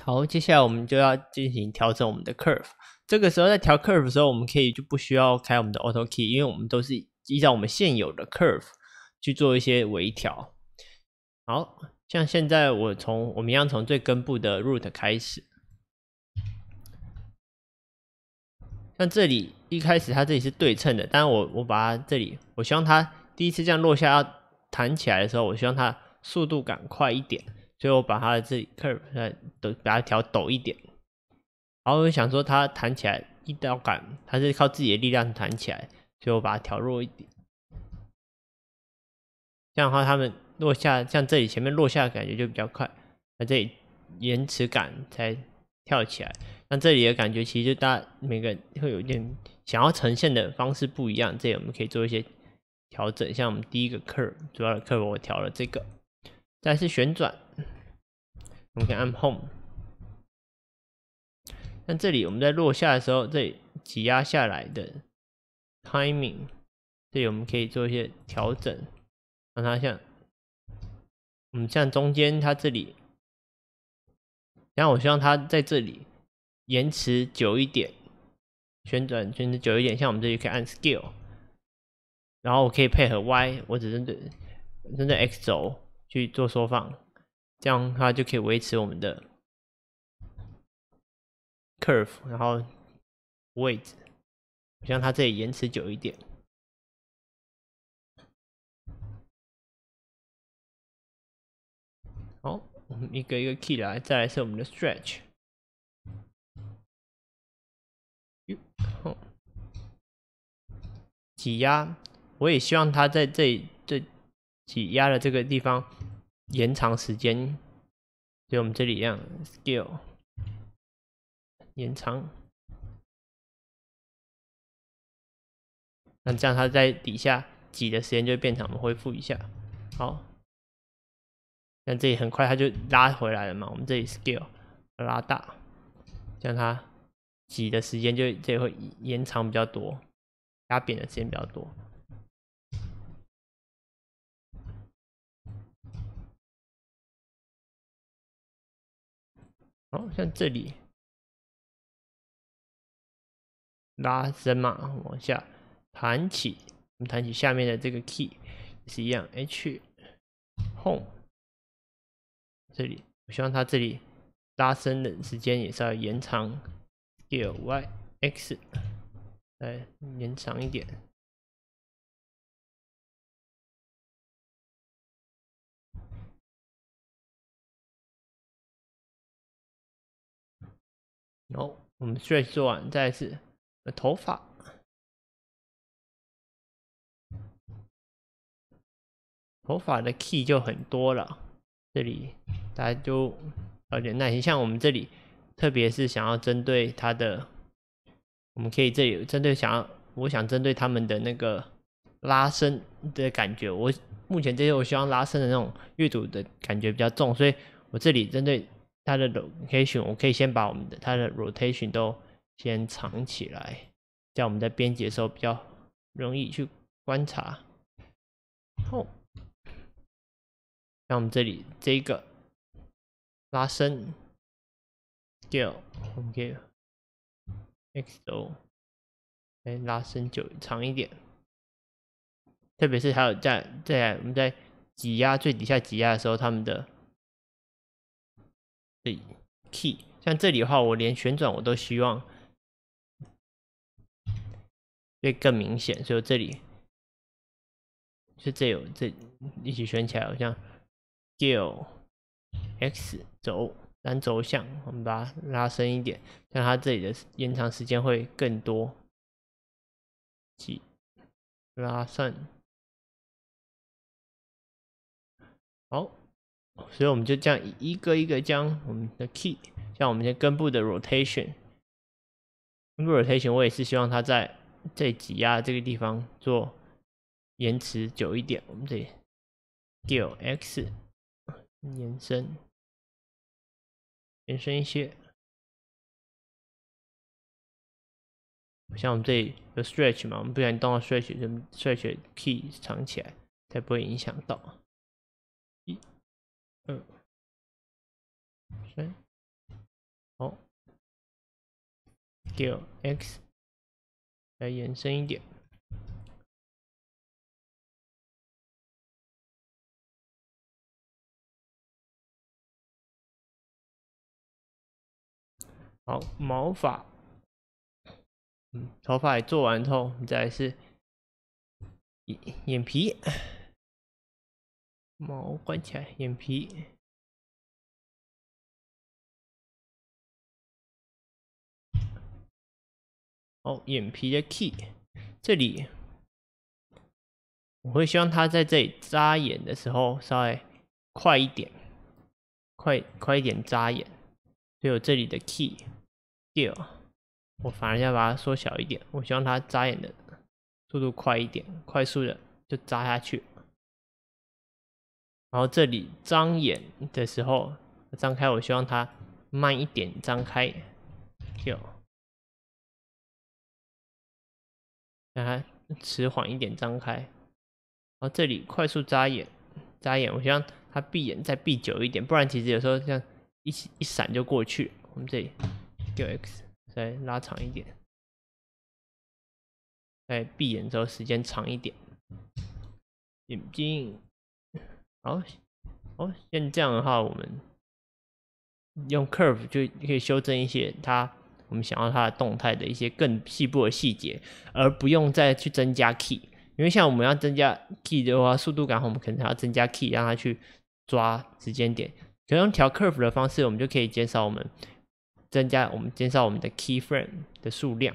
好，接下来我们就要进行调整我们的 curve。这个时候在调 curve 的时候，我们可以就不需要开我们的 auto key，因为我们都是依照我们现有的 curve 去做一些微调。好像现在我从我们一样从最根部的 root 开始，像这里一开始它这里是对称的，但我我把它这里，我希望它第一次这样落下弹起来的时候，我希望它速度赶快一点。所以我把它的这 curve 呃陡，把它调陡一点。然后我想说它弹起来一刀感，它是靠自己的力量弹起来，所以我把它调弱一点。这样的话，它们落下，像这里前面落下的感觉就比较快，那这里延迟感才跳起来。那这里的感觉其实大家每个会有点想要呈现的方式不一样，这里我们可以做一些调整。像我们第一个 curve 主要的 curve 我调了这个，再是旋转。我们可以按 Home。那这里我们在落下的时候，这里挤压下来的 Timing，这里我们可以做一些调整，让它像，我们像中间它这里，然后我希望它在这里延迟久一点，旋转旋转久一点，像我们这里可以按 Scale，然后我可以配合 Y，我只针对针对 X 轴去做缩放。这样它就可以维持我们的 curve，然后位置，希望它这里延迟久一点。好，我们一个一个 key 来，再来是我们的 stretch，挤压，我也希望它在这这挤压的这个地方。延长时间，所以我们这里一样 s k i l l 延长，那这样它在底下挤的时间就会变长。我们恢复一下，好，那这里很快它就拉回来了嘛。我们这里 s k i l l 拉大，将它挤的时间就这会延长比较多，压扁的时间比较多。好像这里拉伸嘛，往下弹起，我们弹起下面的这个 key 也是一样，H Home。这里我希望它这里拉伸的时间也是要延长，Y l X 来延长一点。哦，我们 Stretch 做完，再次，头发，头发的 Key 就很多了。这里大家就有点耐心，像我们这里，特别是想要针对它的，我们可以这里针对想要，我想针对他们的那个拉伸的感觉。我目前这些我希望拉伸的那种阅读的感觉比较重，所以我这里针对。它的 l o c a t i o n 我可以先把我们的它的 rotation 都先藏起来，这样我们在编辑的时候比较容易去观察。后，那我们这里这个拉伸，叫我们可以 x 轴来拉伸久长一点，特别是还有在在我们在挤压最底下挤压的时候，他们的。对，key，像这里的话，我连旋转我都希望，会更明显。所以这里，是这有这一起旋起来，像，Y，X 轴，单轴向，我们把它拉伸一点，让它这里的延长时间会更多。几，拉伸，好。所以我们就这样一个一个将我们的 key，像我们这根部的 rotation，rotation 根部我也是希望它在这挤压这个地方做延迟久一点。我们这 deal x 延伸，延伸一些。像我们这里有 stretch 嘛，我们不想动到 stretch，就 stretch key 藏起来，才不会影响到。九 x 来延伸一点，好毛发，嗯，头发也做完之后，我们再来是眼眼皮，毛关起来，眼皮。哦，眼皮的 key，这里我会希望它在这里眨眼的时候稍微快一点，快快一点眨眼。所以我这里的 key，deal，我反而要把它缩小一点。我希望它眨眼的速度快一点，快速的就扎下去。然后这里张眼的时候张开，我希望它慢一点张开，deal。让它迟缓一点张开，然后这里快速眨眼，眨眼。我希望他闭眼再闭久一点，不然其实有时候这样一一闪就过去。我们这里 QX 再拉长一点，再闭眼之后时间长一点，眼睛。好，好，像这样的话，我们用 Curve 就可以修正一些它。我们想要它的动态的一些更细部的细节，而不用再去增加 key，因为像我们要增加 key 的话，速度感，我们可能还要增加 key，让它去抓时间点，可能用调 curve 的方式，我们就可以减少我们增加我们减少我们的 key frame 的数量。